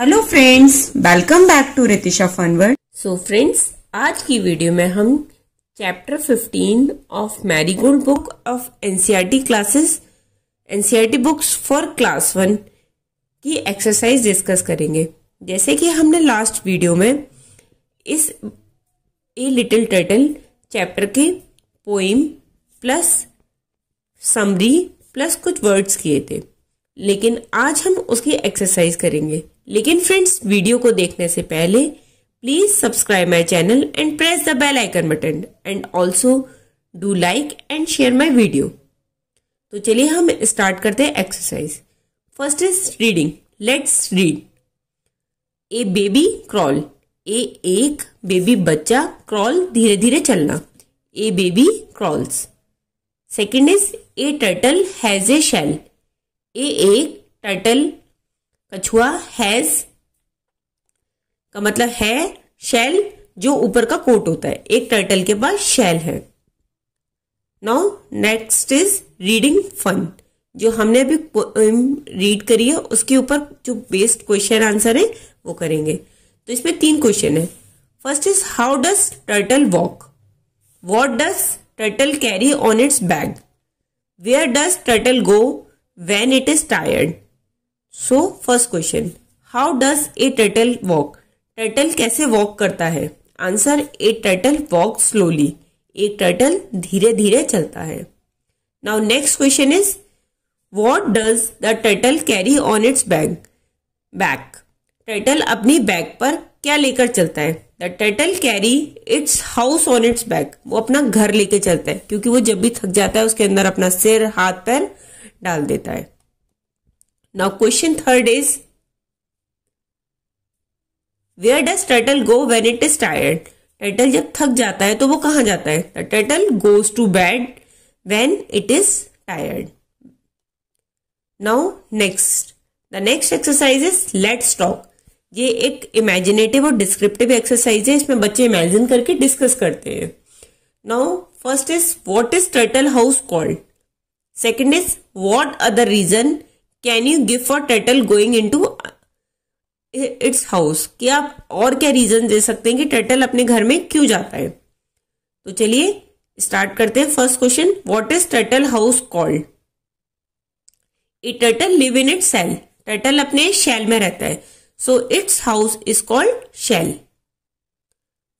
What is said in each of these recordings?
hello friends welcome back to Ritisha funworld so friends आज की video में हम chapter 15 of marigold book of NCERT classes NCERT books for class one की exercise discuss करेंगे जैसे कि हमने लास्ट वीडियो में इस ए लिटिल टर्टल चैप्टर के पोइम प्लस समरी प्लस कुछ वर्ड्स किए थे लेकिन आज हम उसकी एक्सरसाइज करेंगे लेकिन फ्रेंड्स वीडियो को देखने से पहले please subscribe my channel and press the bell icon button and also do like and share my video तो चलिए हम स्टार्ट करते हैं exercise first is reading let's read a baby crawl a एक बेबी बच्चा क्रॉल धीरे धीरे चलना a baby crawls second is a turtle has a shell a एक टर्टल कछुआ हैज का मतलब है शेल जो ऊपर का कोट होता है एक टर्टल के पास शेल है now next is reading fun जो हमने अभी रीड करी है उसके ऊपर जो बेस्ड क्वेश्चन आंसर है वो करेंगे तो इसमें तीन क्वेश्चन है first is how does turtle walk what does turtle carry on its bag where does turtle go when it is tired so first question how does a turtle walk turtle कैसे walk करता है answer a turtle walk slowly एक turtle धीरे धीरे चलता है now next question is what does the turtle carry on its bag back turtle अपनी bag पर क्या लेकर चलता है the turtle carry its house on its bag वो अपना घर लेकर चलता है क्योंकि वो जब भी थक जाता है उसके अंदर अपना सिर हाथ पैर डाल देता है Now question third is where does turtle go when it is tired turtle जब थक जाता है तो वो कहाँ जाता है turtle goes to bed when it is tired now next the next exercise is let's talk ये एक इमेजिनेटिव और डिस्क्रिप्टिव एक्सरसाइज है इसमें बच्चे इमेजिन करके डिस्कस करते हैं now first is what is turtle house called second is what are the reason can you give for turtle going into its house कि आप और क्या रीजन दे सकते हैं कि टर्टल अपने घर में क्यों जाता है तो चलिए स्टार्ट करते हैं first question what is turtle house called a turtle live in it shell turtle अपने शेल में रहता है so its house is called shell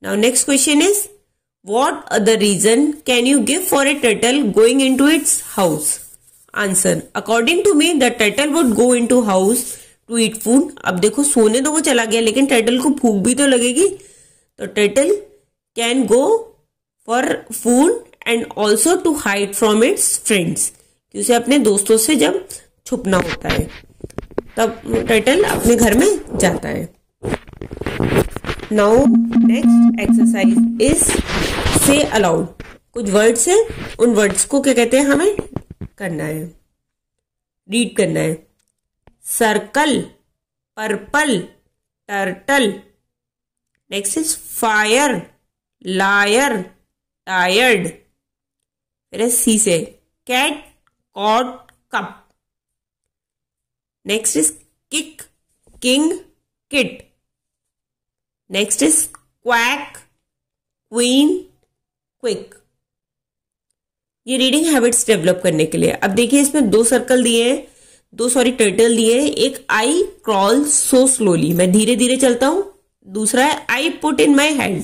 now next question is what other reason can you give for a turtle going into its house answer according to me the turtle would go into house to eat food अब देखो सोने तो वो चला गया लेकिन turtle को भूख भी तो लगेगी तो turtle can go for food and also to hide from its friends कि उसे अपने दोस्तों से जब छुपना होता है तब टर्टल अपने घर में जाता है now next exercise is say aloud कुछ वर्ड्स हैं उन वर्ड्स को क्या कहते हैं हमें करना है रीड करना है circle purple turtle next is fire liar tired फिर सी से cat cot cup next is kick king kit next is quack queen quick ये रीडिंग हैबिट्स डेवलप करने के लिए अब देखिए इसमें दो सर्कल दिए हैं दो सॉरी टर्टल दिए हैं एक आई क्रॉल सो स्लोली मैं धीरे धीरे चलता हूं दूसरा है I put in my hand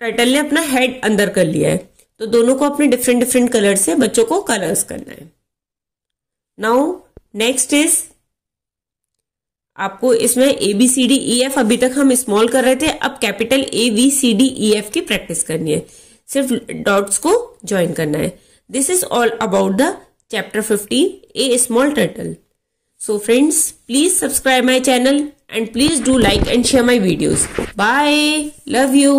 turtle ने अपना हेड अंदर कर लिया है तो दोनों को अपने डिफरेंट डिफरेंट कलर से बच्चों को कलर्स करना है नाउ नेक्स्ट इज आपको इसमें A B C D E F अभी तक हम स्मॉल कर रहे थे अब capital A B C D E F की प्रैक्टिस करनी है सिर्फ डॉट्स को ज्वाइन करना है this is all about the chapter 15 a small turtle so friends please subscribe my channel and please do like and share my videos bye love you